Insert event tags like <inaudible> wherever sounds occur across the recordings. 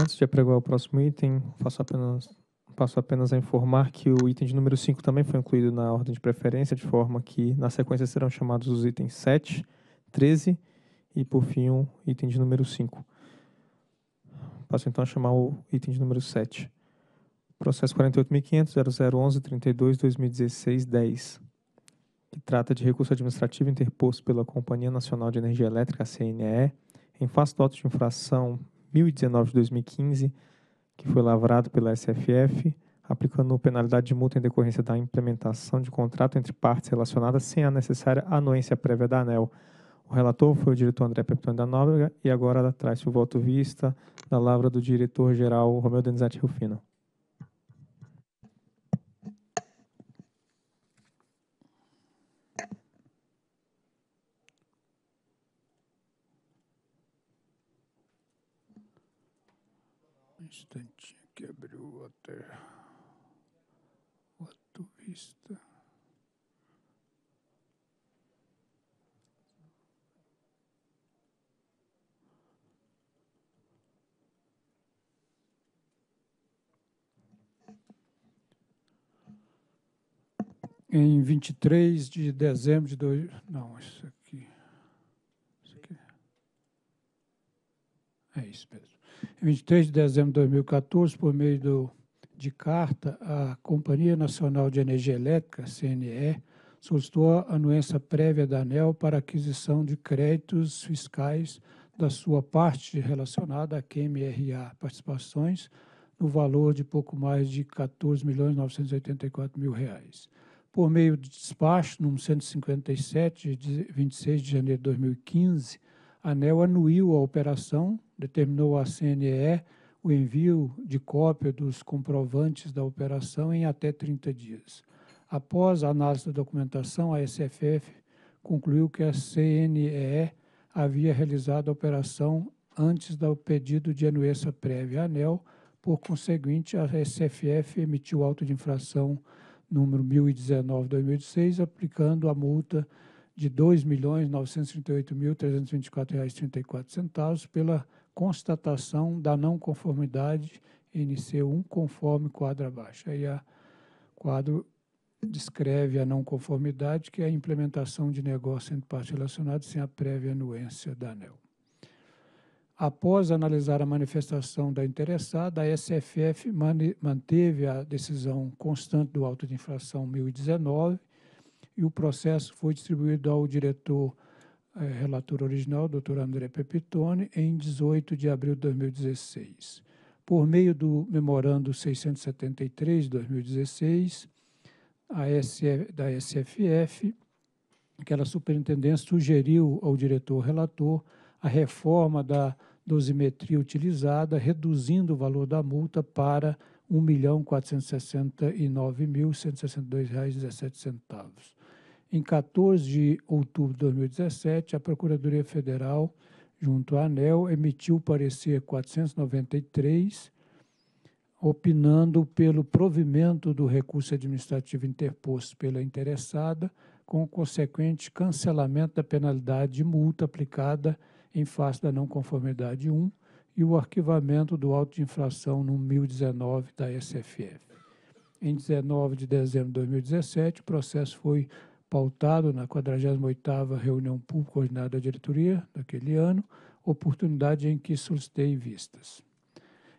Antes de apregoar o próximo item, faço apenas, passo apenas a informar que o item de número 5 também foi incluído na ordem de preferência, de forma que na sequência serão chamados os itens 7, 13 e, por fim, o item de número 5. Passo então a chamar o item de número 7. Processo 48.500.0011.32.2016.10, que trata de recurso administrativo interposto pela Companhia Nacional de Energia Elétrica, CNE, em face do auto de infração 1019 2015, que foi lavrado pela SFF, aplicando penalidade de multa em decorrência da implementação de contrato entre partes relacionadas sem a necessária anuência prévia da ANEL. O relator foi o diretor André Peptoni da Nóbrega e agora traz o voto vista da lavra do diretor-geral Romeu Denizati Rufino. que abriu a terra, ou a tua vista. Em vinte e três de dezembro de dois. Não, isso aqui. Isso aqui. É isso mesmo. 23 de dezembro de 2014, por meio do, de carta, a Companhia Nacional de Energia Elétrica, CNE, solicitou a anuência prévia da ANEL para aquisição de créditos fiscais da sua parte relacionada à QMRA Participações, no valor de pouco mais de R$ 14.984.000. Por meio de despacho no 157, de 26 de janeiro de 2015, a ANEL anuiu a operação determinou à CNE o envio de cópia dos comprovantes da operação em até 30 dias. Após a análise da documentação, a SFF concluiu que a CNE havia realizado a operação antes do pedido de anuência prévia à ANEL, por conseguinte, a SFF emitiu auto de infração número 1019-2006, aplicando a multa de R$ 2.938.324,34 pela constatação da não conformidade NC1 conforme quadro abaixo. Aí o quadro descreve a não conformidade, que é a implementação de negócio entre partes relacionadas sem a prévia anuência da ANEL. Após analisar a manifestação da interessada, a SFF manteve a decisão constante do auto de inflação 1019 e o processo foi distribuído ao diretor é, relator original, Dr. André Pepitone, em 18 de abril de 2016. Por meio do Memorando 673 de 2016, SF, da SFF, aquela superintendência sugeriu ao diretor relator a reforma da dosimetria utilizada, reduzindo o valor da multa para R$ 1.469.162,17. Em 14 de outubro de 2017, a Procuradoria Federal, junto à ANEL, emitiu o parecer 493, opinando pelo provimento do recurso administrativo interposto pela interessada, com o consequente cancelamento da penalidade de multa aplicada em face da não conformidade 1 e o arquivamento do auto de infração no 1019 da SFF. Em 19 de dezembro de 2017, o processo foi pautado na 48ª reunião pública ordinária da diretoria daquele ano, oportunidade em que solicitei vistas.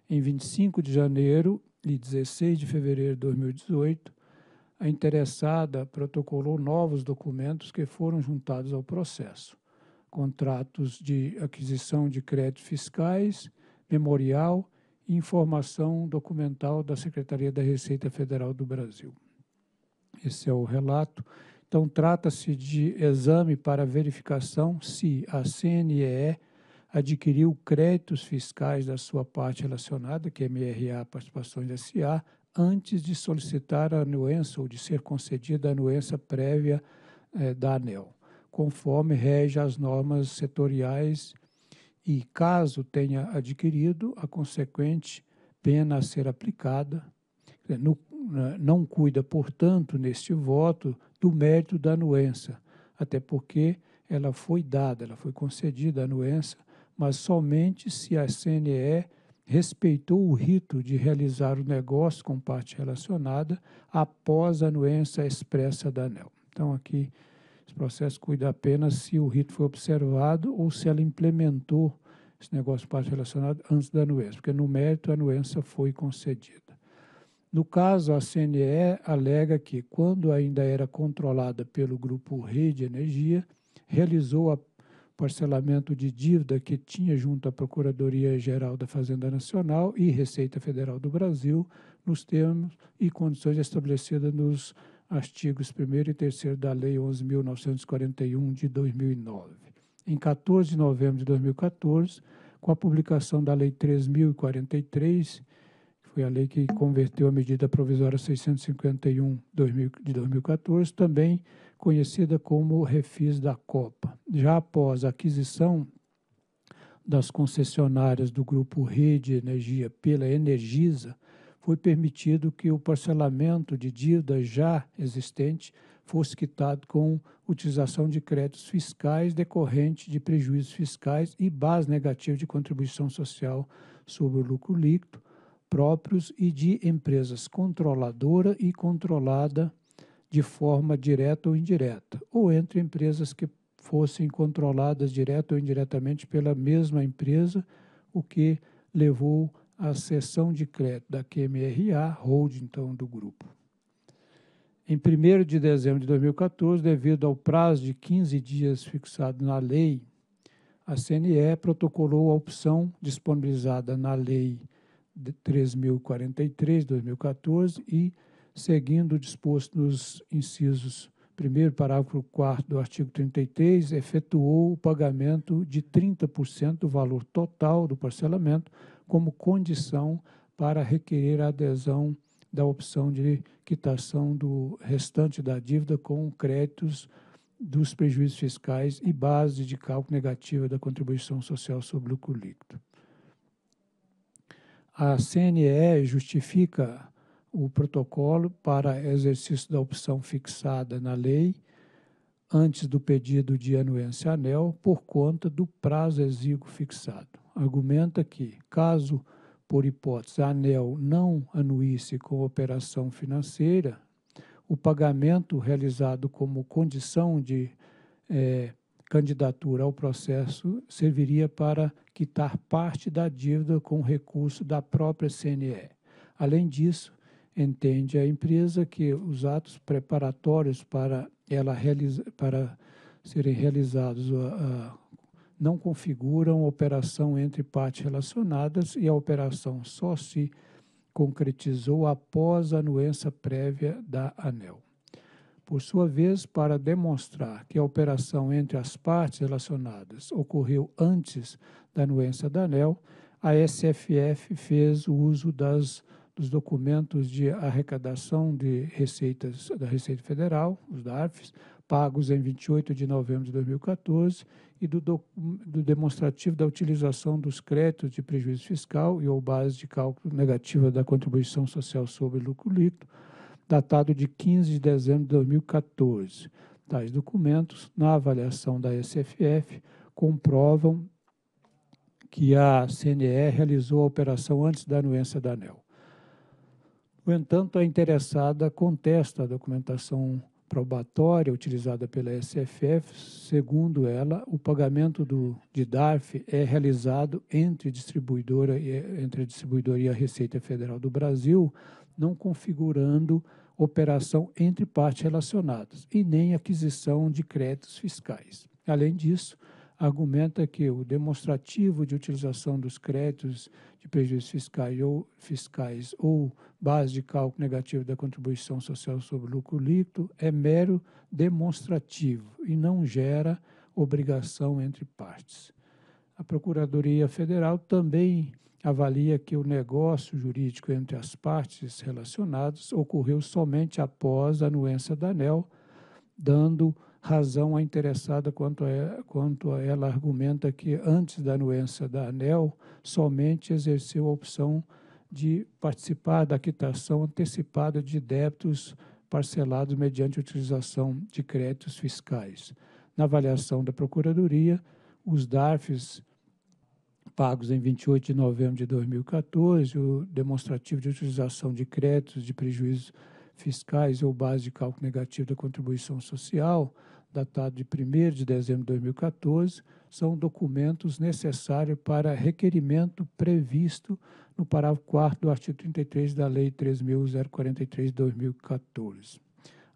Em 25 de janeiro e 16 de fevereiro de 2018, a interessada protocolou novos documentos que foram juntados ao processo. Contratos de aquisição de créditos fiscais, memorial e informação documental da Secretaria da Receita Federal do Brasil. Esse é o relato então, trata-se de exame para verificação se a CNEE adquiriu créditos fiscais da sua parte relacionada, que é MRA Participações SA, antes de solicitar a anuência ou de ser concedida a anuência prévia eh, da ANEL, conforme rege as normas setoriais e, caso tenha adquirido, a consequente pena a ser aplicada. No, eh, não cuida, portanto, neste voto do mérito da anuência, até porque ela foi dada, ela foi concedida a anuência, mas somente se a CNE respeitou o rito de realizar o negócio com parte relacionada após a anuência expressa da ANEL. Então, aqui, esse processo cuida apenas se o rito foi observado ou se ela implementou esse negócio com parte relacionada antes da anuência, porque no mérito a anuência foi concedida. No caso, a CNE alega que, quando ainda era controlada pelo grupo Rede Energia, realizou o parcelamento de dívida que tinha junto à Procuradoria-Geral da Fazenda Nacional e Receita Federal do Brasil, nos termos e condições estabelecidas nos artigos 1 e 3 da Lei 11.941 de 2009. Em 14 de novembro de 2014, com a publicação da Lei 3.043, foi a lei que converteu a medida provisória 651 de 2014, também conhecida como refis da Copa. Já após a aquisição das concessionárias do grupo Rede Energia pela Energisa, foi permitido que o parcelamento de dívida já existente fosse quitado com utilização de créditos fiscais decorrente de prejuízos fiscais e base negativa de contribuição social sobre o lucro líquido, próprios e de empresas controladora e controlada de forma direta ou indireta, ou entre empresas que fossem controladas direta ou indiretamente pela mesma empresa, o que levou à cessão de crédito da QMRA, holding então do grupo. Em 1 de dezembro de 2014, devido ao prazo de 15 dias fixado na lei, a CNE protocolou a opção disponibilizada na lei 3043, 2014 e seguindo o disposto nos incisos primeiro parágrafo 4 do artigo 33, efetuou o pagamento de 30% do valor total do parcelamento como condição para requerer a adesão da opção de quitação do restante da dívida com créditos dos prejuízos fiscais e base de cálculo negativa da contribuição social sobre o lucro líquido. A CNE justifica o protocolo para exercício da opção fixada na lei antes do pedido de anuência anel por conta do prazo exíguo fixado. Argumenta que, caso por hipótese a anel não anuísse com operação financeira, o pagamento realizado como condição de eh, candidatura ao processo serviria para quitar parte da dívida com recurso da própria CNE. Além disso, entende a empresa que os atos preparatórios para ela realiza, para serem realizados uh, não configuram operação entre partes relacionadas e a operação só se concretizou após a anuência prévia da ANEL por sua vez, para demonstrar que a operação entre as partes relacionadas ocorreu antes da anuência da ANEL, a SFF fez o uso das, dos documentos de arrecadação de receitas da Receita Federal, os DARFs, pagos em 28 de novembro de 2014, e do, do, do demonstrativo da utilização dos créditos de prejuízo fiscal e ou base de cálculo negativa da contribuição social sobre lucro líquido, datado de 15 de dezembro de 2014. Tais documentos, na avaliação da SFF, comprovam que a CNE realizou a operação antes da anuência da ANEL. No entanto, a interessada contesta a documentação probatória utilizada pela SFF, segundo ela, o pagamento do, de DARF é realizado entre distribuidora e, entre a distribuidora e a Receita Federal do Brasil, não configurando operação entre partes relacionadas e nem aquisição de créditos fiscais. Além disso, argumenta que o demonstrativo de utilização dos créditos de prejuízos fiscais ou, fiscais ou base de cálculo negativo da contribuição social sobre lucro líquido é mero demonstrativo e não gera obrigação entre partes. A Procuradoria Federal também avalia que o negócio jurídico entre as partes relacionadas ocorreu somente após a anuência da ANEL, dando razão à interessada quanto a, ela, quanto a ela argumenta que antes da anuência da ANEL somente exerceu a opção de participar da quitação antecipada de débitos parcelados mediante utilização de créditos fiscais. Na avaliação da Procuradoria, os DARFs pagos em 28 de novembro de 2014, o demonstrativo de utilização de créditos de prejuízos fiscais ou base de cálculo negativo da contribuição social, datado de 1 de dezembro de 2014, são documentos necessários para requerimento previsto no parágrafo 4 do artigo 33 da Lei 3.043 de 2014.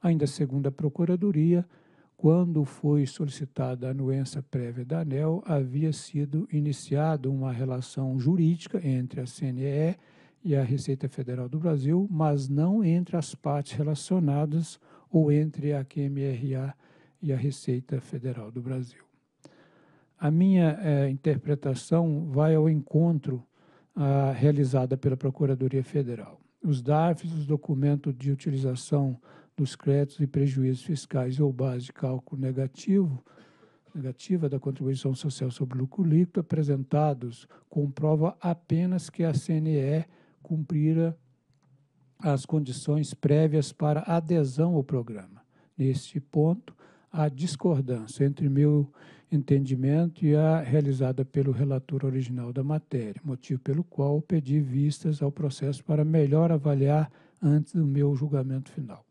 Ainda segundo a Procuradoria, quando foi solicitada a anuência prévia da ANEL, havia sido iniciada uma relação jurídica entre a CNE e a Receita Federal do Brasil, mas não entre as partes relacionadas ou entre a QMRA e a Receita Federal do Brasil. A minha eh, interpretação vai ao encontro a ah, realizada pela Procuradoria Federal. Os DARFs, os documentos de utilização dos créditos e prejuízos fiscais ou base de cálculo negativo negativa da contribuição social sobre lucro líquido apresentados comprova apenas que a CNE cumprira as condições prévias para adesão ao programa. Neste ponto, há discordância entre meu entendimento e a realizada pelo relator original da matéria, motivo pelo qual pedi vistas ao processo para melhor avaliar antes do meu julgamento final.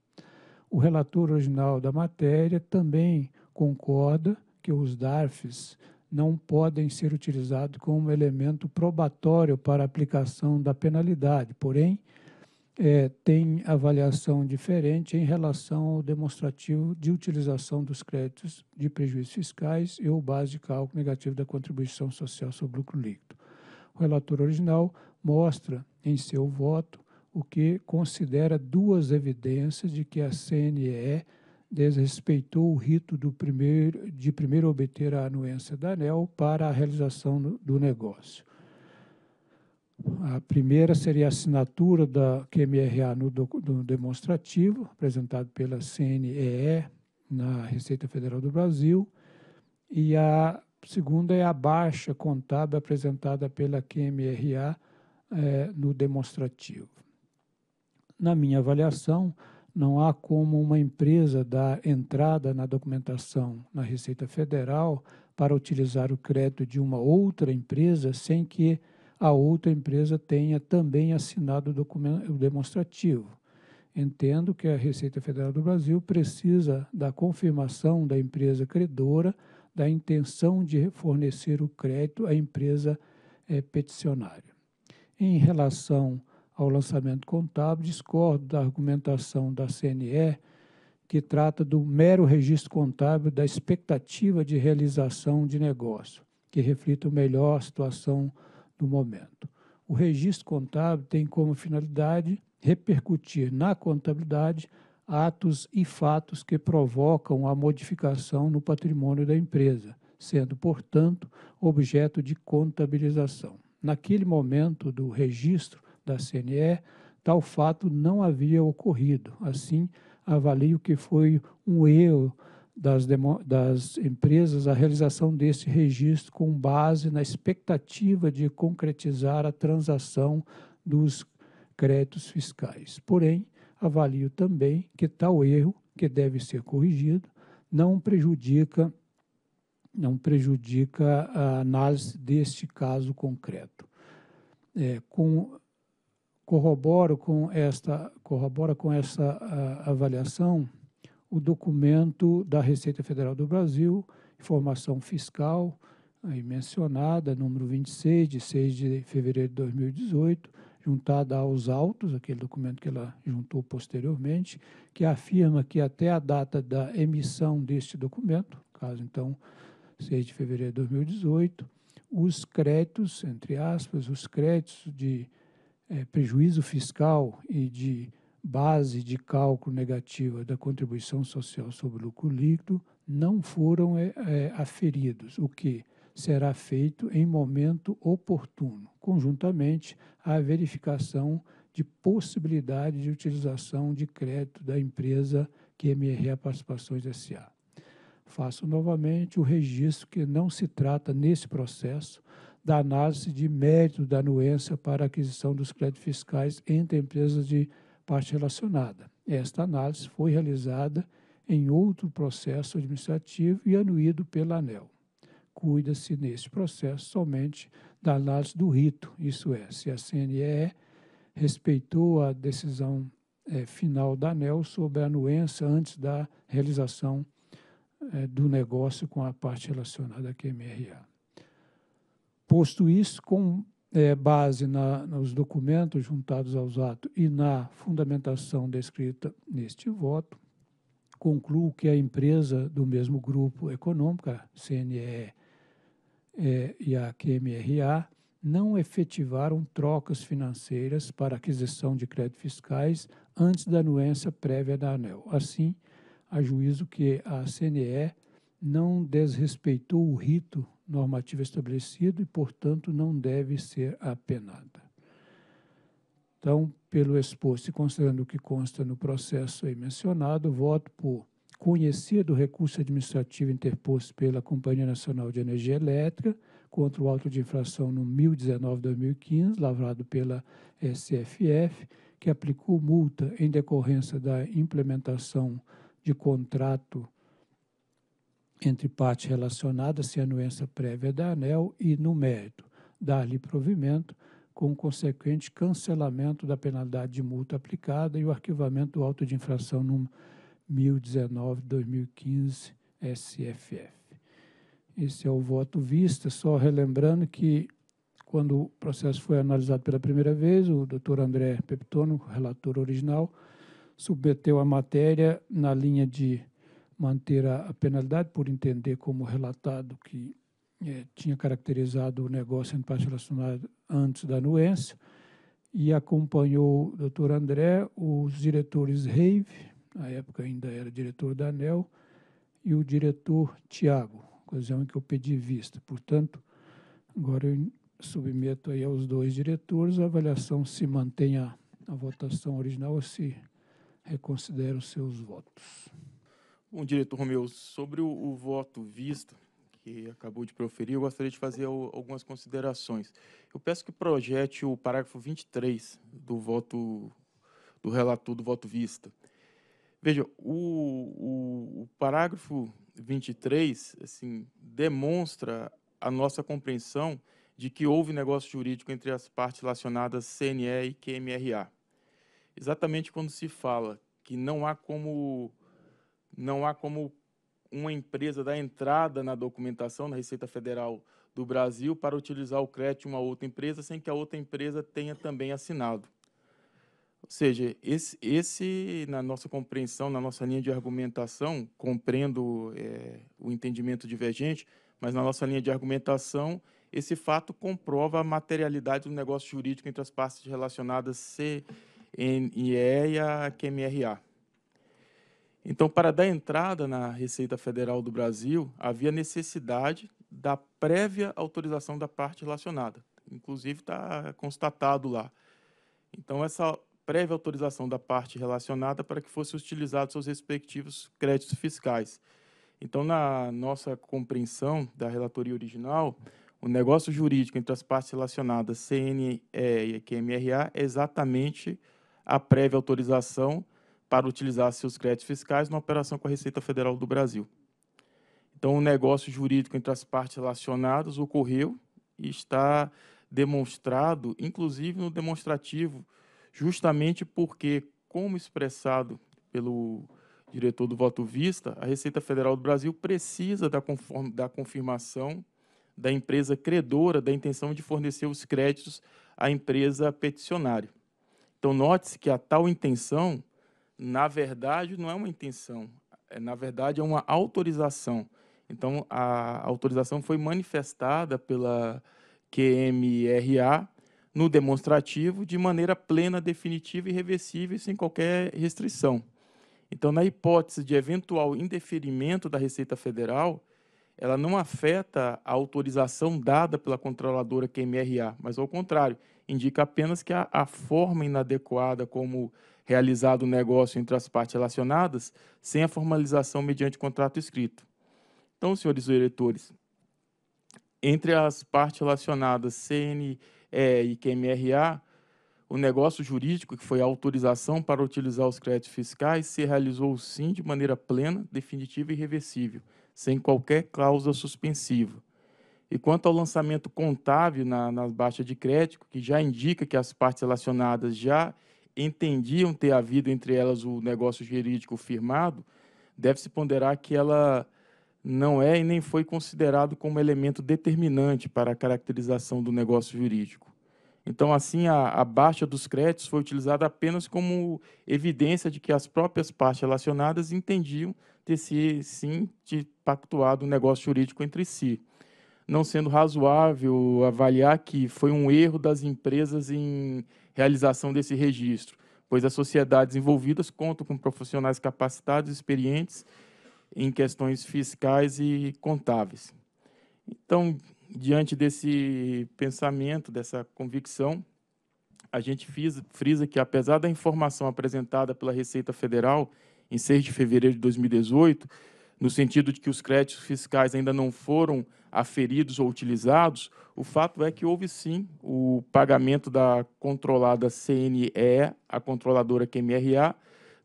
O relator original da matéria também concorda que os DARFs não podem ser utilizados como elemento probatório para aplicação da penalidade, porém, é, tem avaliação diferente em relação ao demonstrativo de utilização dos créditos de prejuízos fiscais e ou base de cálculo negativo da contribuição social sobre lucro líquido. O relator original mostra em seu voto o que considera duas evidências de que a CNE desrespeitou o rito do primeiro, de primeiro obter a anuência da ANEL para a realização do negócio. A primeira seria a assinatura da QMRA no, do, do demonstrativo, apresentado pela CNEE na Receita Federal do Brasil, e a segunda é a baixa contábil apresentada pela QMRA eh, no demonstrativo na minha avaliação, não há como uma empresa dar entrada na documentação na Receita Federal para utilizar o crédito de uma outra empresa sem que a outra empresa tenha também assinado o documento demonstrativo. Entendo que a Receita Federal do Brasil precisa da confirmação da empresa credora da intenção de fornecer o crédito à empresa é, peticionária. Em relação ao lançamento contábil, discordo da argumentação da CNE, que trata do mero registro contábil da expectativa de realização de negócio, que reflita melhor a situação do momento. O registro contábil tem como finalidade repercutir na contabilidade atos e fatos que provocam a modificação no patrimônio da empresa, sendo, portanto, objeto de contabilização. Naquele momento do registro, da CNE, tal fato não havia ocorrido. Assim, avalio que foi um erro das, das, empresas a realização desse registro com base na expectativa de concretizar a transação dos créditos fiscais. Porém, avalio também que tal erro, que deve ser corrigido, não prejudica não prejudica a análise deste caso concreto. É, com corroboro com esta, corrobora com essa avaliação o documento da Receita Federal do Brasil, Informação Fiscal, aí mencionada, número 26, de 6 de fevereiro de 2018, juntada aos autos, aquele documento que ela juntou posteriormente, que afirma que até a data da emissão deste documento, caso então 6 de fevereiro de 2018, os créditos, entre aspas, os créditos de é, prejuízo fiscal e de base de cálculo negativa da contribuição social sobre lucro líquido não foram é, é, aferidos, o que será feito em momento oportuno, conjuntamente à verificação de possibilidade de utilização de crédito da empresa que QMRA Participações S.A. Faço novamente o registro que não se trata, nesse processo, da análise de mérito da anuência para aquisição dos créditos fiscais entre empresas de parte relacionada. Esta análise foi realizada em outro processo administrativo e anuído pela ANEL. Cuida-se neste processo somente da análise do rito, isso é, se a CNE respeitou a decisão é, final da ANEL sobre a anuência antes da realização é, do negócio com a parte relacionada à QMRA. Posto isso, com é, base na, nos documentos juntados aos atos e na fundamentação descrita neste voto, concluo que a empresa do mesmo grupo econômico, a CNE é, e a QMRA, não efetivaram trocas financeiras para aquisição de créditos fiscais antes da anuência prévia da ANEL. Assim, ajuizo que a CNE não desrespeitou o rito normativa estabelecido e, portanto, não deve ser apenada. Então, pelo exposto e considerando o que consta no processo aí mencionado, voto por conhecido recurso administrativo interposto pela Companhia Nacional de Energia Elétrica contra o auto de infração no 1019-2015, lavrado pela SFF, que aplicou multa em decorrência da implementação de contrato entre partes relacionadas a anuência prévia é da ANEL e, no mérito, dar-lhe provimento com o consequente cancelamento da penalidade de multa aplicada e o arquivamento do auto de infração no 1019-2015 SFF. Esse é o voto vista, só relembrando que quando o processo foi analisado pela primeira vez, o doutor André Peptono, relator original, submeteu a matéria na linha de manter a, a penalidade por entender como relatado que é, tinha caracterizado o negócio em parte relacionada antes da anuência e acompanhou o doutor André, os diretores Rave, na época ainda era diretor da ANEL, e o diretor Tiago, ocasião em que eu pedi vista. Portanto, agora eu submeto aí aos dois diretores a avaliação se mantém a, a votação original ou se reconsidera os seus votos. Bom, diretor Romeu, sobre o, o, voto visto que acabou de proferir, eu gostaria de fazer o, algumas considerações. Eu peço que projete o parágrafo 23 do voto do relator do voto vista. Veja, o, o parágrafo 23 assim, demonstra a nossa compreensão de que houve negócio jurídico entre as partes relacionadas CNE e QMRA. Exatamente quando se fala que não há como não há como uma empresa dar entrada na documentação na Receita Federal do Brasil para utilizar o crédito de uma outra empresa sem que a outra empresa tenha também assinado. Ou seja, esse, esse na nossa compreensão, na nossa linha de argumentação, compreendo é, o entendimento divergente, mas na nossa linha de argumentação, esse fato comprova a materialidade do negócio jurídico entre as partes relacionadas CNIE e a QMRA. Então, para dar entrada na Receita Federal do Brasil, havia necessidade da prévia autorização da parte relacionada. Inclusive, está constatado lá. Então, essa prévia autorização da parte relacionada para que fossem utilizados seus respectivos créditos fiscais. Então, na nossa compreensão da relatoria original, o negócio jurídico entre as partes relacionadas CNE e QMRA é exatamente a prévia autorização para utilizar seus créditos fiscais na operação com a Receita Federal do Brasil. Então, o um negócio jurídico entre as partes relacionadas ocorreu e está demonstrado, inclusive no demonstrativo, justamente porque, como expressado pelo diretor do Voto Vista, a Receita Federal do Brasil precisa da, da confirmação da empresa credora da intenção de fornecer os créditos à empresa peticionária. Então, note-se que a tal intenção na verdade, não é uma intenção, é, na verdade, é uma autorização. Então, a autorização foi manifestada pela QMRA no demonstrativo de maneira plena, definitiva e reversível, sem qualquer restrição. Então, na hipótese de eventual indeferimento da Receita Federal, ela não afeta a autorização dada pela controladora QMRA, mas, ao contrário, indica apenas que a, a forma inadequada como realizado o um negócio entre as partes relacionadas sem a formalização mediante contrato escrito. Então, senhores diretores, entre as partes relacionadas CNE e QMRA, o negócio jurídico, que foi a autorização para utilizar os créditos fiscais, se realizou sim de maneira plena, definitiva e reversível, sem qualquer cláusula suspensiva. E quanto ao lançamento contábil na, na baixa de crédito, que já indica que as partes relacionadas já entendiam ter havido entre elas o negócio jurídico firmado, deve-se ponderar que ela não é e nem foi considerado como elemento determinante para a caracterização do negócio jurídico. Então, assim, a, a, baixa dos créditos foi utilizada apenas como evidência de que as próprias partes relacionadas entendiam ter se, sim, de pactuado um negócio jurídico entre si, não sendo razoável avaliar que foi um erro das empresas em realização desse registro, pois as sociedades envolvidas contam com profissionais capacitados e experientes em questões fiscais e contáveis. Então, diante desse pensamento, dessa convicção, a gente frisa que, apesar da informação apresentada pela Receita Federal em 6 de fevereiro de 2018, no sentido de que os créditos fiscais ainda não foram aferidos ou utilizados, o fato é que houve sim o pagamento da controlada CNE, a controladora QMRA,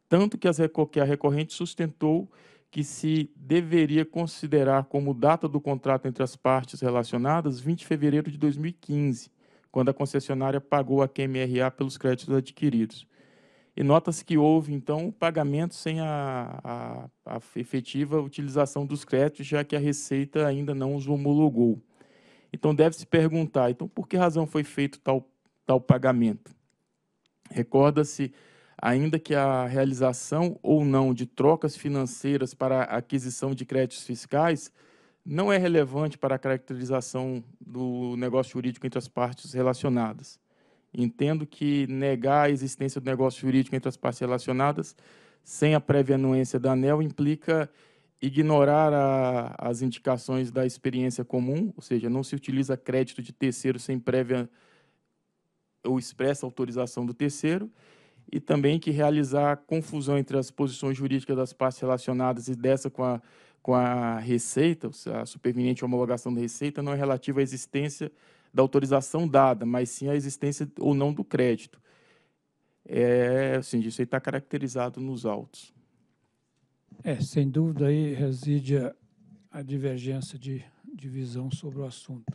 tanto que, que a recorrente sustentou que se deveria considerar como data do contrato entre as partes relacionadas 20 de fevereiro de 2015, quando a concessionária pagou a QMRA pelos créditos adquiridos. E nota-se que houve, então, pagamento sem a, a, a, efetiva utilização dos créditos, já que a Receita ainda não os homologou. Então, deve-se perguntar, então, por que razão foi feito tal, tal pagamento? Recorda-se ainda que a realização ou não de trocas financeiras para aquisição de créditos fiscais não é relevante para a caracterização do negócio jurídico entre as partes relacionadas. Entendo que negar a existência do negócio jurídico entre as partes relacionadas sem a prévia anuência da ANEL implica ignorar a, as indicações da experiência comum, ou seja, não se utiliza crédito de terceiro sem prévia ou expressa autorização do terceiro, e também que realizar confusão entre as posições jurídicas das partes relacionadas e dessa com a, com a receita, a superveniente homologação da receita, não é relativa à existência da autorização dada, mas sim a existência ou não do crédito. É, assim, isso aí está caracterizado nos autos. É, sem dúvida aí reside a, a divergência de, de visão sobre o assunto,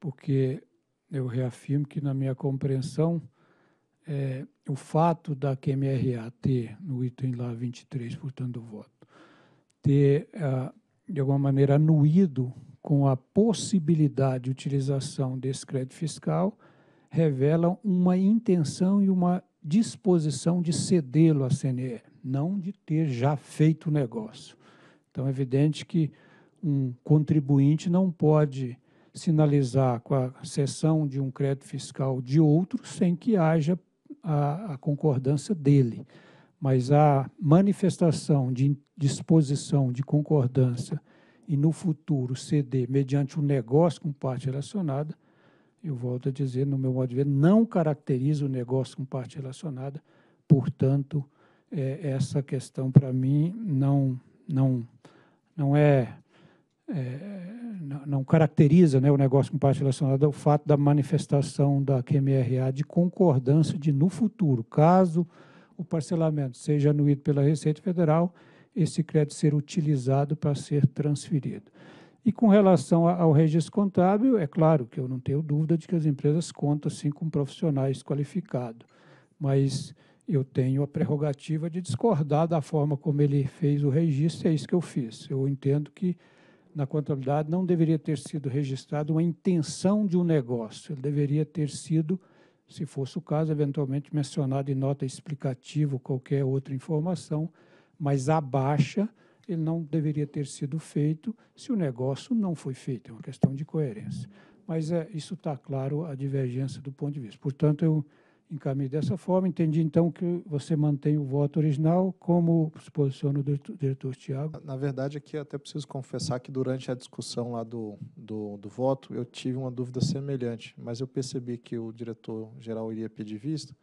porque eu reafirmo que, na minha compreensão, é, o fato da QMRA ter, no item lá 23, portanto, do voto, ter, ah, de alguma maneira, anuído com a possibilidade de utilização desse crédito fiscal revelam uma intenção e uma disposição de cedê-lo à CNE, não de ter já feito o negócio. Então, é evidente que um contribuinte não pode sinalizar com a cessão de um crédito fiscal de outro sem que haja a, a concordância dele. Mas a manifestação de disposição de concordância e no futuro ceder mediante um negócio com parte relacionada, eu volto a dizer, no meu modo de ver, não caracteriza o negócio com parte relacionada, portanto, é, essa questão para mim não, não, não é, é não, caracteriza né, o negócio com parte relacionada ao fato da manifestação da QMRA de concordância de, no futuro, caso o parcelamento seja anuído pela Receita Federal, esse crédito ser utilizado para ser transferido. E com relação ao registro contábil, é claro que eu não tenho dúvida de que as empresas contam sim com profissionais qualificados, mas eu tenho a prerrogativa de discordar da forma como ele fez o registro, e é isso que eu fiz. Eu entendo que na contabilidade não deveria ter sido registrado uma intenção de um negócio, ele deveria ter sido, se fosse o caso, eventualmente mencionado em nota explicativa ou qualquer outra informação, mas a baixa ele não deveria ter sido feito se o negócio não foi feito. É uma questão de coerência. Mas é, isso está claro, a divergência do ponto de vista. Portanto, eu encaminho dessa forma. Entendi, então, que você mantém o voto original, como se posiciona o diretor Tiago? Na verdade, aqui até preciso confessar que durante a discussão lá do, do, do voto, eu tive uma dúvida semelhante, mas eu percebi que o diretor-geral iria pedir vista,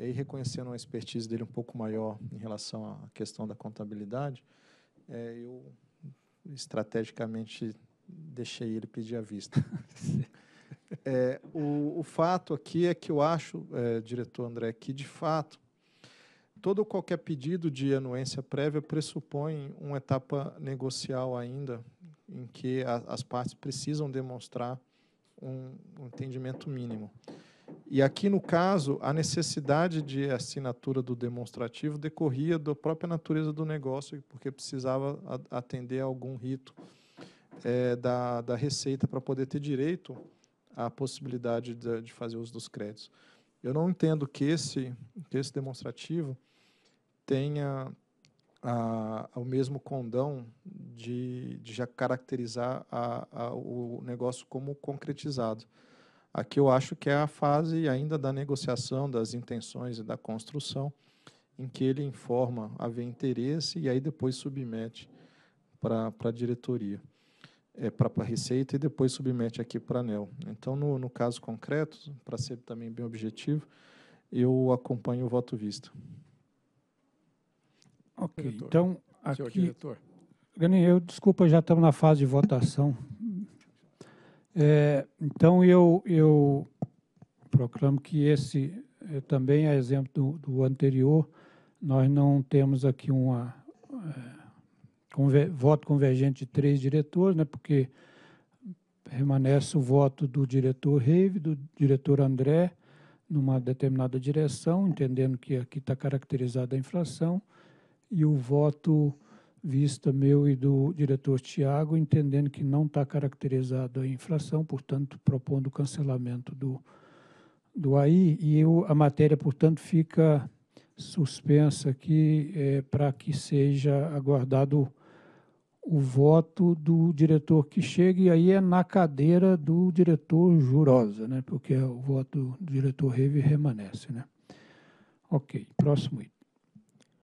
e aí, reconhecendo uma expertise dele um pouco maior em relação à questão da contabilidade, é, eu estrategicamente deixei ele pedir a vista. <laughs> é, o, o, fato aqui é que eu acho, é, diretor André, que de fato todo qualquer pedido de anuência prévia pressupõe uma etapa negocial ainda, em que a, as partes precisam demonstrar um, um entendimento mínimo. E aqui, no caso, a necessidade de assinatura do demonstrativo decorria da própria natureza do negócio, porque precisava atender a algum rito é, da, da Receita para poder ter direito à possibilidade de, de, fazer uso dos créditos. Eu não entendo que esse, que esse demonstrativo tenha a, o mesmo condão de, de já caracterizar a, o negócio como concretizado. Aqui eu acho que é a fase ainda da negociação, das intenções e da construção, em que ele informa haver interesse e aí depois submete para a diretoria, é, para a Receita e depois submete aqui para a ANEL. Então, no, no caso concreto, para ser também bem objetivo, eu acompanho o voto visto. Ok, diretor. então aqui... Senhor diretor. eu desculpa, já estamos na fase de votação. É, então, eu, eu proclamo que esse é, também é exemplo do, do anterior. Nós não temos aqui uma é, conver, voto convergente de três diretores, né, porque permanece o voto do diretor Reive, do diretor André, numa determinada direção, entendendo que aqui está caracterizada a inflação, e o voto vista meu e do diretor Tiago, entendendo que não está caracterizada a inflação, portanto, propondo o cancelamento do, do AI, e eu, a matéria, portanto, fica suspensa aqui é, para que seja aguardado o voto do diretor que chega, e aí é na cadeira do diretor Jurosa, né, porque o voto do diretor Reve permanece. Né? Ok, próximo item.